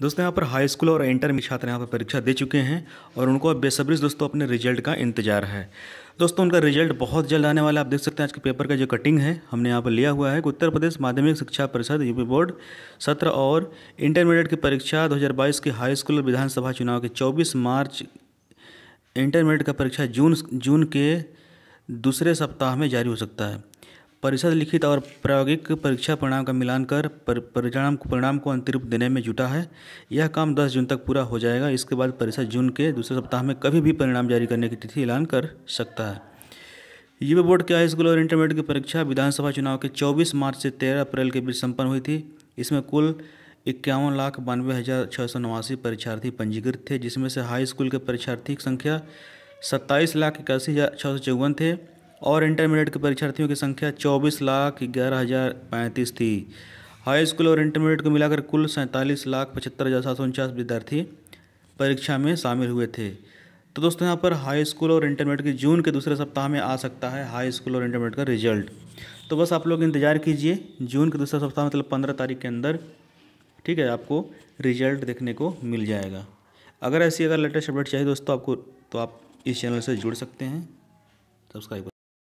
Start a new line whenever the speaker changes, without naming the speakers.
दोस्तों यहाँ पर हाई स्कूल और इंटर में छात्र यहाँ पर परीक्षा दे चुके हैं और उनको अब बेसब्री दोस्तों अपने रिजल्ट का इंतजार है दोस्तों उनका रिजल्ट बहुत जल्द आने वाला है आप देख सकते हैं आज के पेपर का जो कटिंग है हमने यहाँ पर लिया हुआ है उत्तर प्रदेश माध्यमिक शिक्षा परिषद यूपी बोर्ड सत्र और इंटरमीडिएट की परीक्षा दो की हाई स्कूल और विधानसभा चुनाव के चौबीस मार्च इंटरमीडिएट का परीक्षा जून जून के दूसरे सप्ताह में जारी हो सकता है परिषद लिखित और प्रायोगिक परीक्षा परिणाम का मिलान कर परिणाम परिणाम को अंतिम रूप देने में जुटा है यह काम 10 जून तक पूरा हो जाएगा इसके बाद परिषद जून के दूसरे सप्ताह में कभी भी परिणाम जारी करने की तिथि ऐलान कर सकता है युवा बोर्ड के हाई स्कूल और इंटरमीडिएट की परीक्षा विधानसभा चुनाव के चौबीस मार्च से तेरह अप्रैल के बीच सम्पन्न हुई थी इसमें कुल इक्यावन लाख बानवे हज़ार छः सौ नवासी परीक्षार्थी पंजीकृत थे जिसमें से हाई स्कूल के परीक्षार्थी की संख्या सत्ताईस लाख इक्यासी हज़ार छः सौ चौवन थे और इंटरमीडिएट के परीक्षार्थियों की संख्या चौबीस लाख ग्यारह हज़ार पैंतीस थी हाई स्कूल और इंटरमीडिएट को मिलाकर कुल सैंतालीस लाख पचहत्तर हज़ार सात सौ उनचास विद्यार्थी परीक्षा में शामिल हुए थे तो दोस्तों यहाँ पर हाई स्कूल और इंटरमीडिएट के जून के दूसरे सप्ताह में आ सकता है हाई स्कूल और इंटरमीडिएट का रिजल्ट तो बस आप लोग इंतज़ार कीजिए जून के दूसरे सप्ताह मतलब पंद्रह तारीख के अंदर ठीक है आपको रिजल्ट देखने को मिल जाएगा अगर ऐसी अगर लेटेस्ट अपडेट चाहिए दोस्तों आपको तो आप इस चैनल से जुड़ सकते हैं सब्सक्राइब